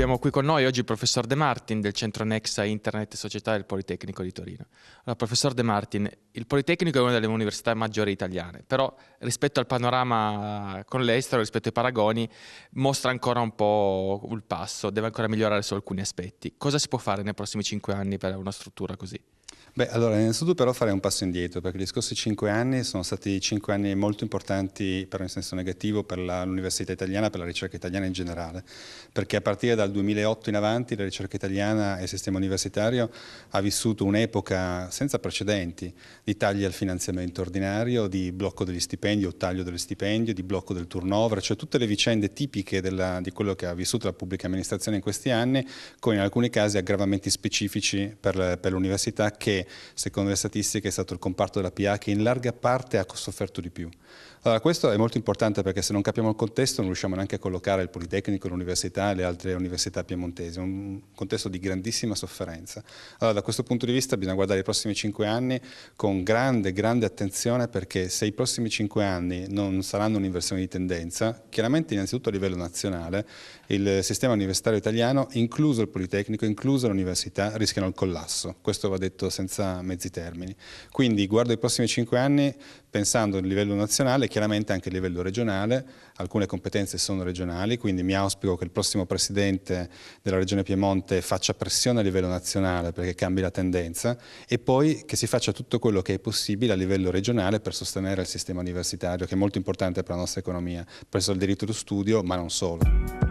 Abbiamo qui con noi oggi il professor De Martin del centro Nexa Internet Società del Politecnico di Torino. Allora, professor De Martin, il Politecnico è una delle università maggiori italiane, però rispetto al panorama con l'estero, rispetto ai paragoni, mostra ancora un po' il passo, deve ancora migliorare su alcuni aspetti. Cosa si può fare nei prossimi cinque anni per una struttura così? Beh, allora, innanzitutto però farei un passo indietro, perché gli scorsi cinque anni sono stati cinque anni molto importanti, per un senso negativo, per l'università italiana, per la ricerca italiana in generale, perché a partire dal 2008 in avanti la ricerca italiana e il sistema universitario ha vissuto un'epoca senza precedenti di tagli al finanziamento ordinario, di blocco degli stipendi o taglio degli stipendi, di blocco del turnover, cioè tutte le vicende tipiche della, di quello che ha vissuto la pubblica amministrazione in questi anni, con in alcuni casi aggravamenti specifici per, per l'università che secondo le statistiche è stato il comparto della PA che in larga parte ha sofferto di più. Allora, questo è molto importante perché se non capiamo il contesto non riusciamo neanche a collocare il Politecnico, l'università e le altre università piemontesi, un contesto di grandissima sofferenza. Allora, da questo punto di vista bisogna guardare i prossimi cinque anni con grande, grande attenzione perché se i prossimi cinque anni non saranno un'inversione di tendenza, chiaramente innanzitutto a livello nazionale il sistema universitario italiano, incluso il Politecnico, incluso l'università, rischiano il collasso. Questo va detto senza senza mezzi termini. Quindi guardo i prossimi cinque anni pensando a livello nazionale, e chiaramente anche a livello regionale, alcune competenze sono regionali, quindi mi auspico che il prossimo presidente della regione Piemonte faccia pressione a livello nazionale perché cambi la tendenza e poi che si faccia tutto quello che è possibile a livello regionale per sostenere il sistema universitario che è molto importante per la nostra economia, presso il diritto allo studio ma non solo.